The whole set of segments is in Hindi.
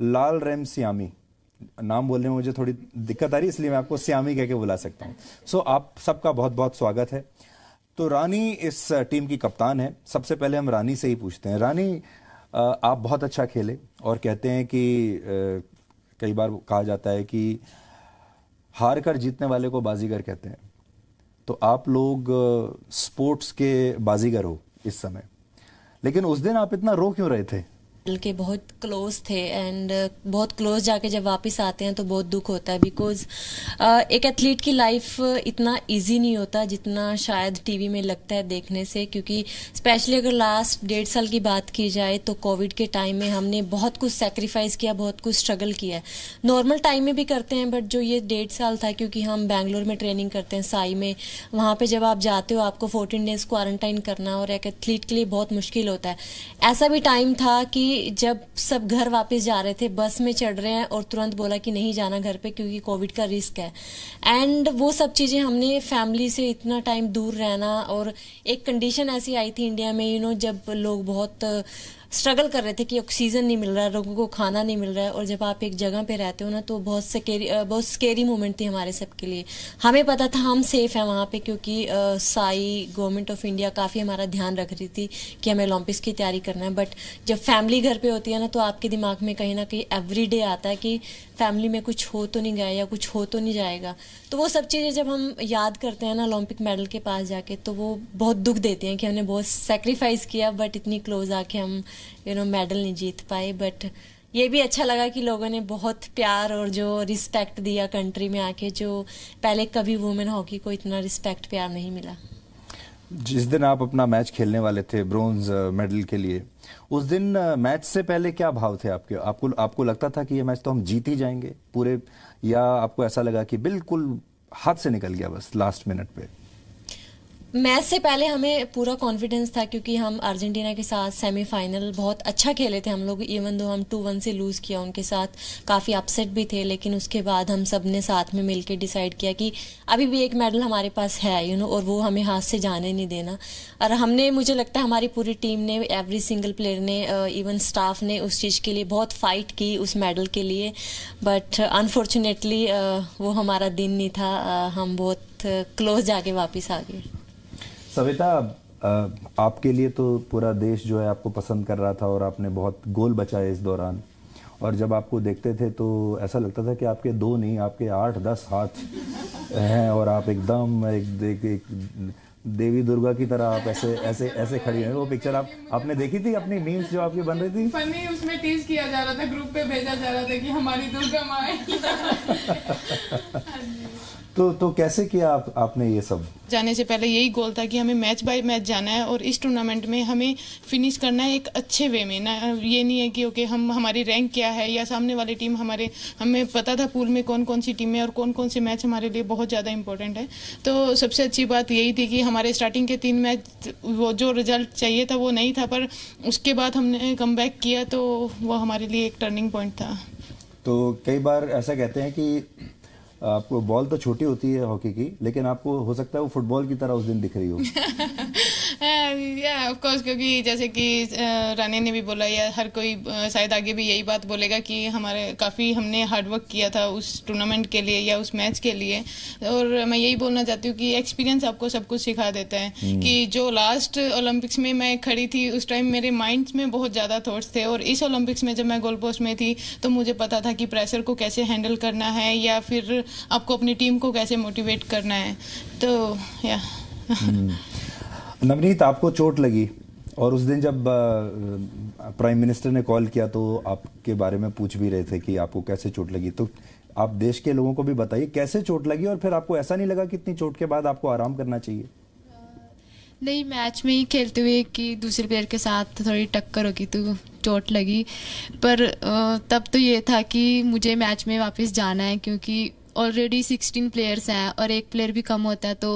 लाल रेम सियामी नाम बोलने में मुझे थोड़ी दिक्कत आ रही इसलिए मैं आपको सियामी कह के बुला सकता हूँ सो आप सबका बहुत बहुत स्वागत है तो रानी इस टीम की कप्तान है सबसे पहले हम रानी से ही पूछते हैं रानी आप बहुत अच्छा खेले और कहते हैं कि कई बार कहा जाता है कि हार कर जीतने वाले को बाजीगर कहते हैं तो आप लोग स्पोर्ट्स के बाजीगर हो इस समय लेकिन उस दिन आप इतना रो क्यों रहे थे के बहुत क्लोज थे एंड uh, बहुत क्लोज जाके जब वापस आते हैं तो बहुत दुख होता है बिकॉज uh, एक एथलीट की लाइफ uh, इतना इजी नहीं होता जितना शायद टीवी में लगता है देखने से क्योंकि स्पेशली अगर लास्ट डेढ़ साल की बात की जाए तो कोविड के टाइम में हमने बहुत कुछ सेक्रीफाइस किया बहुत कुछ स्ट्रगल किया नॉर्मल टाइम में भी करते हैं बट जो ये डेढ़ साल था क्योंकि हम बैंगलोर में ट्रेनिंग करते हैं साई में वहाँ पर जब आप जाते हो आपको फोर्टीन डेज क्वारंटाइन करना और एक एथलीट के लिए बहुत मुश्किल होता है ऐसा भी टाइम था कि जब सब घर वापस जा रहे थे बस में चढ़ रहे हैं और तुरंत बोला कि नहीं जाना घर पे क्योंकि कोविड का रिस्क है एंड वो सब चीज़ें हमने फैमिली से इतना टाइम दूर रहना और एक कंडीशन ऐसी आई थी इंडिया में यू you नो know, जब लोग बहुत स्ट्रगल कर रहे थे कि ऑक्सीजन नहीं मिल रहा है लोगों को खाना नहीं मिल रहा है और जब आप एक जगह पे रहते हो ना तो बहुत सकेरी बहुत स्केरी मोमेंट थी हमारे सबके लिए हमें पता था हम सेफ हैं वहाँ पे क्योंकि साई गवर्नमेंट ऑफ इंडिया काफ़ी हमारा ध्यान रख रही थी कि हमें ओलंपिक्स की तैयारी करना है बट जब फैमिली घर पर होती है ना तो आपके दिमाग में कहीं ना कहीं एवरी आता है कि फैमिली में कुछ हो तो नहीं गया या कुछ हो तो नहीं जाएगा तो वो सब चीज़ें जब हम याद करते हैं ना ओलंपिक मेडल के पास जाके तो वो बहुत दुख देते हैं कि हमने बहुत सेक्रीफाइस किया बट इतनी क्लोज आके हम यू नो मेडल नहीं जीत पाए बट ये भी अच्छा लगा कि लोगों ने बहुत प्यार और जो रिस्पेक्ट दिया कंट्री में आके जो पहले कभी वुमेन हॉकी को इतना रिस्पेक्ट प्यार नहीं मिला जिस दिन आप अपना मैच खेलने वाले थे ब्रोंज मेडल uh, के लिए उस दिन मैच uh, से पहले क्या भाव थे आपके आपको आपको लगता था कि ये मैच तो हम जीत ही जाएंगे पूरे या आपको ऐसा लगा कि बिल्कुल हाथ से निकल गया बस लास्ट मिनट पे मैच से पहले हमें पूरा कॉन्फिडेंस था क्योंकि हम अर्जेंटीना के साथ सेमीफाइनल बहुत अच्छा खेले थे हम लोग इवन दो हम टू वन से लूज़ किया उनके साथ काफ़ी अपसेट भी थे लेकिन उसके बाद हम सब ने साथ में मिलकर डिसाइड किया कि अभी भी एक मेडल हमारे पास है यू you नो know, और वो हमें हाथ से जाने नहीं देना और हमने मुझे लगता है हमारी पूरी टीम ने एवरी सिंगल प्लेयर ने इवन uh, स्टाफ ने उस चीज़ के लिए बहुत फ़ाइट की उस मेडल के लिए बट अनफॉर्चुनेटली uh, uh, वो हमारा दिन नहीं था हम बहुत क्लोज जाके वापस आ गए सविता आपके लिए तो पूरा देश जो है आपको पसंद कर रहा था और आपने बहुत गोल बचाए इस दौरान और जब आपको देखते थे तो ऐसा लगता था कि आपके दो नहीं आपके आठ दस हाथ हैं और आप एकदम एक, एक, एक देवी दुर्गा की तरह आप ऐसे ऐसे ऐसे खड़ी हैं वो पिक्चर आप आपने देखी थी अपनी मीम्स जो आपकी बन रही थी फनी उसमें टीज किया जा रहा था ग्रुप पे भेजा जा रहा था कि हमारी दुर्गा माँ तो तो कैसे किया आप आपने ये सब जाने से पहले यही गोल था कि हमें मैच बाय मैच जाना है और इस टूर्नामेंट में हमें फिनिश करना है एक अच्छे वे में ना ये नहीं है कि ओके हम हमारी रैंक क्या है या सामने वाली टीम हमारे हमें पता था पूल में कौन कौन सी टीम है और कौन कौन से मैच हमारे लिए बहुत ज़्यादा इंपॉर्टेंट है तो सबसे अच्छी बात यही थी कि हमारे स्टार्टिंग के तीन मैच वो जो रिजल्ट चाहिए था वो नहीं था पर उसके बाद हमने कम किया तो वो हमारे लिए एक टर्निंग पॉइंट था तो कई बार ऐसा कहते हैं कि आपको बॉल तो छोटी होती है हॉकी की लेकिन आपको हो सकता है वो फुटबॉल की तरह उस दिन दिख रही हो या ऑफ कोर्स क्योंकि जैसे कि रानी ने भी बोला या हर कोई शायद आगे भी यही बात बोलेगा कि हमारे काफ़ी हमने हार्डवर्क किया था उस टूर्नामेंट के लिए या उस मैच के लिए और मैं यही बोलना चाहती हूँ कि एक्सपीरियंस आपको सब कुछ सिखा देता है हम्म। कि जो लास्ट ओलंपिक्स में मैं खड़ी थी उस टाइम मेरे माइंड में बहुत ज़्यादा थाट्स थे और इस ओलंपिक्स में जब मैं गोल पोस्ट में थी तो मुझे पता था कि प्रेशर को कैसे हैंडल करना है या फिर आपको अपनी टीम को कैसे मोटिवेट करना है तो या हम्म। नवनीत आपको चोट लगी और उस दिन जब प्राइम मिनिस्टर ने कॉल किया तो आपके बारे में पूछ भी रहे थे कि आपको कैसे चोट लगी तो आप देश के लोगों को भी बताइए कैसे चोट लगी और फिर आपको ऐसा नहीं लगा कि इतनी चोट के बाद आपको आराम करना चाहिए नहीं मैच में ही खेलते हुए कि दूसरे प्लेयर के साथ थोड़ी टक्कर होगी तो चोट लगी पर तब तो ये था कि मुझे मैच में वापस जाना है क्योंकि ऑलरेडी सिक्सटीन प्लेयर्स हैं और एक प्लेयर भी कम होता है तो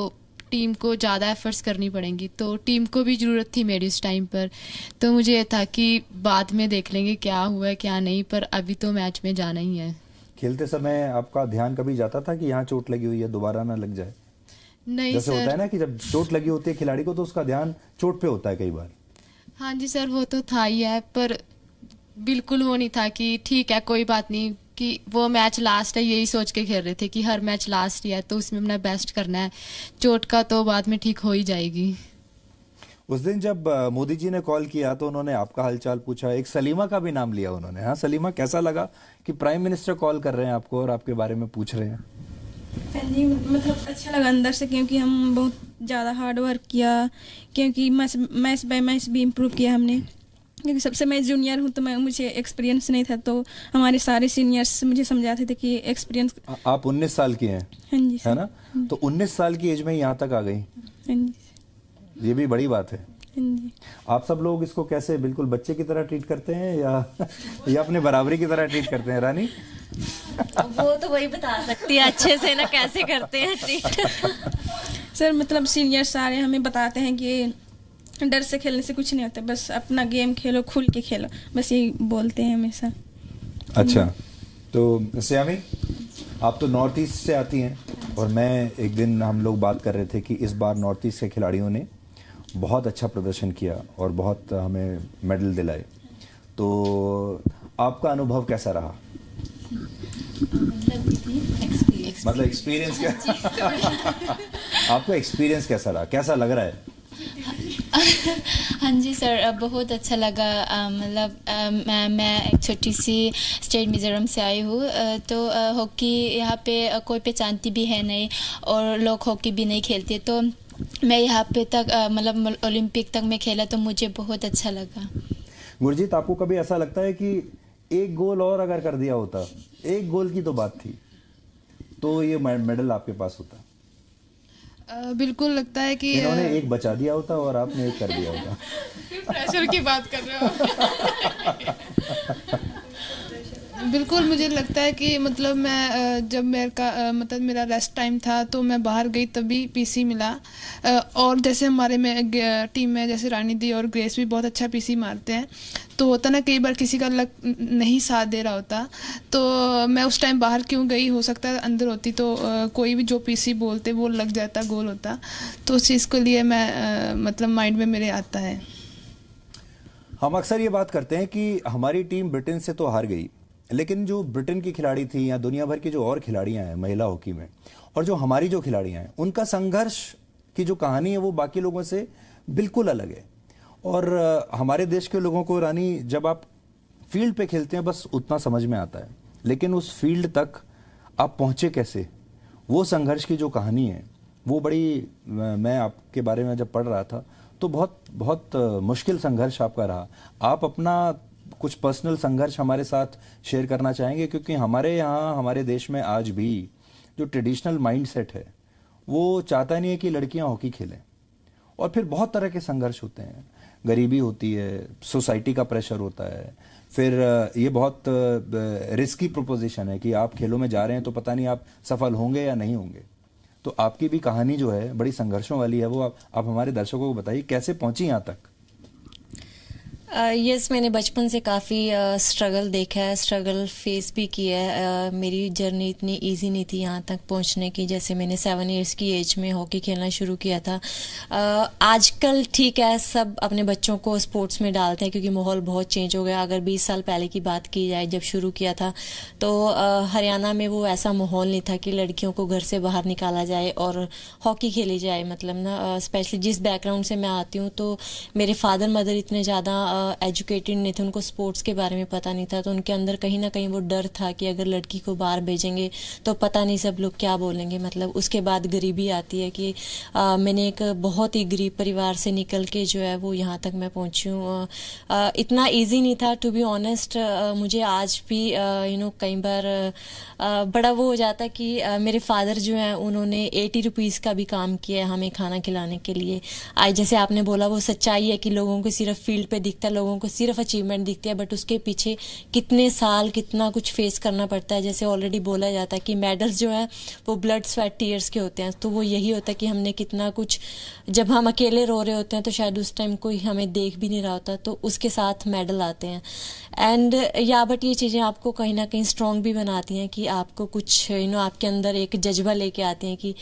टीम को ज़्यादा एफर्ट्स करनी पड़ेंगी तो टीम को भी ज़रूरत थी मेरी उस टाइम पर तो मुझे ये था कि बाद में देख लेंगे क्या हुआ है क्या नहीं पर अभी तो मैच में जाना ही है खेलते समय आपका ध्यान कभी जाता था कि यहाँ चोट लगी हुई है दोबारा ना लग जाए नहीं जैसे सर, होता है ना कि जब चोट लगी होती है खिलाड़ी को तो उसका ध्यान चोट पे होता है कई बार हाँ जी सर वो तो था ही है पर बिल्कुल वो नहीं था कि ठीक है कोई बात नहीं कि वो मैच लास्ट है यही सोच के खेल रहे थे कि हर मैच लास्ट ही है तो उसमें अपना बेस्ट करना है चोट का तो बाद में ठीक हो ही जाएगी उस दिन जब मोदी जी ने कॉल किया तो उन्होंने आपका हालचाल पूछा एक सलीमा का भी नाम लिया उन्होंने हाँ सलीमा कैसा लगा कि प्राइम मिनिस्टर कॉल कर रहे हैं आपको और आपके बारे में पूछ रहे हैं पहली मतलब अच्छा लगा अंदर से क्योंकि हम बहुत ज़्यादा हार्ड वर्क किया क्योंकि मैच मैच बाय मैच भी इम्प्रूव किया हमने क्योंकि सबसे मैं जूनियर हूँ तो मैं मुझे एक्सपीरियंस नहीं था तो हमारे सारे सीनियर्स मुझे समझाते थे कि एक्सपीरियंस आप उन्नीस साल की हैं हाँ जी है ना तो उन्नीस साल की एज में यहाँ तक आ गई हाँ जी ये भी बड़ी बात है हाँ आप सब लोग इसको कैसे बिल्कुल बच्चे की तरह ट्रीट करते हैं या या अपने बराबरी की तरह ट्रीट करते हैं रानी वो तो वही बता सकती है अच्छे से ना कैसे करते हैं ट्रीट सर मतलब सीनियर सारे हमें बताते हैं कि डर से खेलने से कुछ नहीं होता बस अपना गेम खेलो खुल के खेलो बस यही बोलते हैं हमेशा अच्छा तो श्यामी आप तो नॉर्थ ईस्ट से आती हैं और मैं एक दिन हम लोग बात कर रहे थे कि इस बार नॉर्थ ईस्ट के खिलाड़ियों ने बहुत अच्छा प्रदर्शन किया और बहुत हमें मेडल दिलाए तो आपका अनुभव कैसा रहा मतलब एक्सपीरियंस क्या आपका एक्सपीरियंस कैसा रहा कैसा लग रहा है हाँ जी सर बहुत अच्छा लगा मतलब मैं मैं एक छोटी सी स्टेट मिज़ोरम से आई हूँ तो हॉकी यहाँ पे कोई पहचानती भी है नहीं और लोग हॉकी भी नहीं खेलते तो मैं यहाँ पे तक मतलब ओलंपिक तक मैं खेला तो मुझे बहुत अच्छा लगा गुरजीत तो आपको कभी ऐसा लगता है कि एक गोल और अगर कर दिया होता एक गोल की तो बात थी तो ये मेडल आपके पास होता बिल्कुल लगता है कि इन्होंने एक बचा दिया होता और आपने एक कर दिया होता प्रेशर की बात कर रहे हो बिल्कुल मुझे लगता है कि मतलब मैं जब मेरे का मतलब मेरा रेस्ट टाइम था तो मैं बाहर गई तभी पीसी मिला और जैसे हमारे में टीम में जैसे रानी दी और ग्रेस भी बहुत अच्छा पीसी मारते हैं तो होता ना कई बार किसी का लक नहीं साथ दे रहा होता तो मैं उस टाइम बाहर क्यों गई हो सकता है अंदर होती तो कोई भी जो पीसी बोलते वो लग जाता गोल होता तो उस चीज़ को लिए मैं मतलब माइंड में मेरे आता है हम अक्सर ये बात करते हैं कि हमारी टीम ब्रिटेन से तो हार गई लेकिन जो ब्रिटेन की खिलाड़ी थी या दुनिया भर की जो और खिलाड़ियाँ हैं महिला हॉकी में और जो हमारी जो खिलाड़ियाँ हैं उनका संघर्ष की जो कहानी है वो बाकी लोगों से बिल्कुल अलग है और हमारे देश के लोगों को रानी जब आप फील्ड पे खेलते हैं बस उतना समझ में आता है लेकिन उस फील्ड तक आप पहुँचे कैसे वो संघर्ष की जो कहानी है वो बड़ी मैं आपके बारे में जब पढ़ रहा था तो बहुत बहुत मुश्किल संघर्ष आपका रहा आप अपना कुछ पर्सनल संघर्ष हमारे साथ शेयर करना चाहेंगे क्योंकि हमारे यहाँ हमारे देश में आज भी जो ट्रेडिशनल माइंडसेट है वो चाहता नहीं है कि लड़कियाँ हॉकी खेलें और फिर बहुत तरह के संघर्ष होते हैं गरीबी होती है सोसाइटी का प्रेशर होता है फिर ये बहुत रिस्की प्रोपोजिशन है कि आप खेलों में जा रहे हैं तो पता नहीं आप सफल होंगे या नहीं होंगे तो आपकी भी कहानी जो है बड़ी संघर्षों वाली है वो आप, आप हमारे दर्शकों को बताइए कैसे पहुंची यहाँ तक यस uh, मैंने बचपन से काफ़ी स्ट्रगल uh, देखा है स्ट्रगल फेस भी किया है uh, मेरी जर्नी इतनी इजी नहीं थी यहाँ तक पहुँचने की जैसे मैंने सेवन इयर्स की एज में हॉकी खेलना शुरू किया था आजकल ठीक है सब अपने बच्चों को स्पोर्ट्स में डालते हैं क्योंकि माहौल बहुत चेंज हो गया अगर बीस साल पहले की बात की जाए जब शुरू किया था तो हरियाणा में वो ऐसा माहौल नहीं था कि लड़कियों को घर से बाहर निकाला जाए और हॉकी खेली जाए मतलब ना स्पेशली जिस बैकग्राउंड से मैं आती हूँ तो मेरे फादर मदर इतने ज़्यादा एजुकेटेड नहीं थे उनको स्पोर्ट्स के बारे में पता नहीं था तो उनके अंदर कहीं ना कहीं वो डर था कि अगर लड़की को बाहर भेजेंगे तो पता नहीं सब लोग क्या बोलेंगे मतलब उसके बाद गरीबी आती है कि आ, मैंने एक बहुत ही गरीब परिवार से निकल के जो है वो यहाँ तक मैं पहुँची हूँ इतना ईजी नहीं था टू बी ऑनेस्ट मुझे आज भी यू नो कई बार आ, बड़ा वो हो जाता कि आ, मेरे फादर जो हैं उन्होंने एटी रुपीज़ का भी काम किया है हमें खाना खिलाने के लिए आज जैसे आपने बोला वो सच्चाई है कि लोगों को सिर्फ फील्ड पे दिखता लोगों को सिर्फ अचीवमेंट दिखती है बट उसके पीछे कितने साल कितना कुछ फेस करना पड़ता है जैसे ऑलरेडी बोला जाता है कि मेडल्स जो है वो ब्लड स्वेट टीयर्स के होते हैं तो वो यही होता है कि हमने कितना कुछ जब हम अकेले रो रहे होते हैं तो शायद उस टाइम कोई हमें देख भी नहीं रहा होता तो उसके साथ मेडल आते हैं एंड या बट ये चीज़ें आपको कहीं ना कहीं स्ट्रॉन्ग भी बनाती हैं कि आपको कुछ यू नो आपके अंदर एक जज्बा लेके आती हैं कि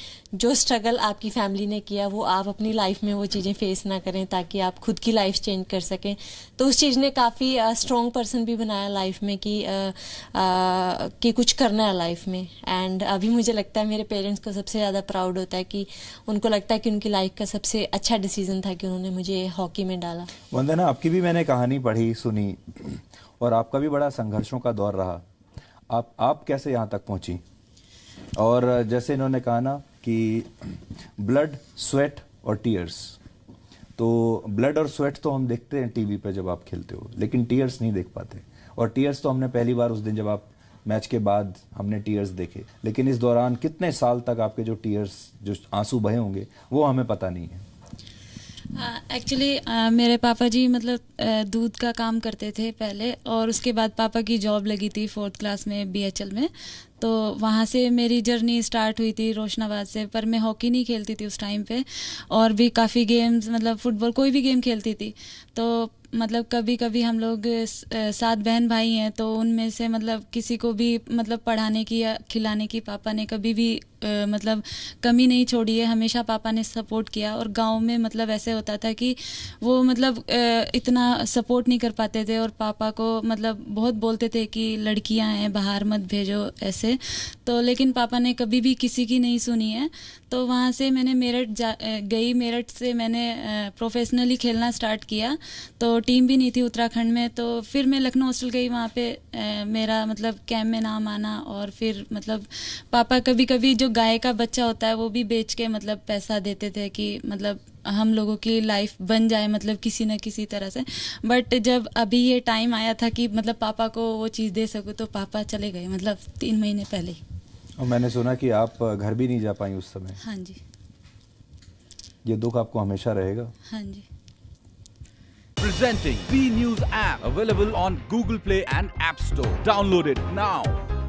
जो स्ट्रगल आपकी फैमिली ने किया वो आप अपनी लाइफ में वो चीज़ें फेस ना करें ताकि आप खुद की लाइफ चेंज कर सकें तो उस चीज़ ने काफ़ी स्ट्रॉन्ग पर्सन भी बनाया लाइफ में कि कि कुछ करना है लाइफ में एंड अभी मुझे लगता है मेरे पेरेंट्स को सबसे ज़्यादा प्राउड होता है कि उनको लगता है कि उनकी लाइफ का सबसे अच्छा डिसीजन था कि उन्होंने मुझे हॉकी में डाला वंदना आपकी भी मैंने कहानी पढ़ी सुनी और आपका भी बड़ा संघर्षों का दौर रहा आप आप कैसे यहाँ तक पहुँची और जैसे इन्होंने कहा ना कि ब्लड स्वेट और टीयर्स तो ब्लड और स्वेट तो हम देखते हैं टीवी पर जब आप खेलते हो लेकिन टीयर्स नहीं देख पाते और टीयर्स तो हमने पहली बार उस दिन जब आप मैच के बाद हमने टीयर्स देखे लेकिन इस दौरान कितने साल तक आपके जो टीयर्स जो आंसू बहे होंगे वो हमें पता नहीं है एक्चुअली uh, uh, मेरे पापा जी मतलब uh, दूध का काम करते थे पहले और उसके बाद पापा की जॉब लगी थी फोर्थ क्लास में बीएचएल में तो वहाँ से मेरी जर्नी स्टार्ट हुई थी रोशनाबाद से पर मैं हॉकी नहीं खेलती थी उस टाइम पे और भी काफ़ी गेम्स मतलब फुटबॉल कोई भी गेम खेलती थी तो मतलब कभी कभी हम लोग uh, सात बहन भाई हैं तो उनमें से मतलब किसी को भी मतलब पढ़ाने की या खिलाने की पापा ने कभी भी आ, मतलब कमी नहीं छोड़ी है हमेशा पापा ने सपोर्ट किया और गांव में मतलब ऐसे होता था कि वो मतलब आ, इतना सपोर्ट नहीं कर पाते थे और पापा को मतलब बहुत बोलते थे कि लड़कियां हैं बाहर मत भेजो ऐसे तो लेकिन पापा ने कभी भी किसी की नहीं सुनी है तो वहाँ से मैंने मेरठ जा गई मेरठ से मैंने प्रोफेशनली खेलना स्टार्ट किया तो टीम भी नहीं थी उत्तराखंड में तो फिर मैं लखनऊ हॉस्टल गई वहाँ पे मेरा मतलब कैम्प में नाम आना और फिर मतलब पापा कभी कभी जो गाय का बच्चा होता है वो भी बेच के मतलब पैसा देते थे कि मतलब हम लोगों की लाइफ बन जाए मतलब किसी न किसी तरह से बट जब अभी ये टाइम आया था कि मतलब पापा को वो चीज़ दे सकूँ तो पापा चले गए मतलब तीन महीने पहले ही और मैंने सुना कि आप घर भी नहीं जा पाई उस समय हाँ जी ये दुख आपको हमेशा रहेगा हाँ जी Presenting B News app available on Google Play and App Store. Download it now.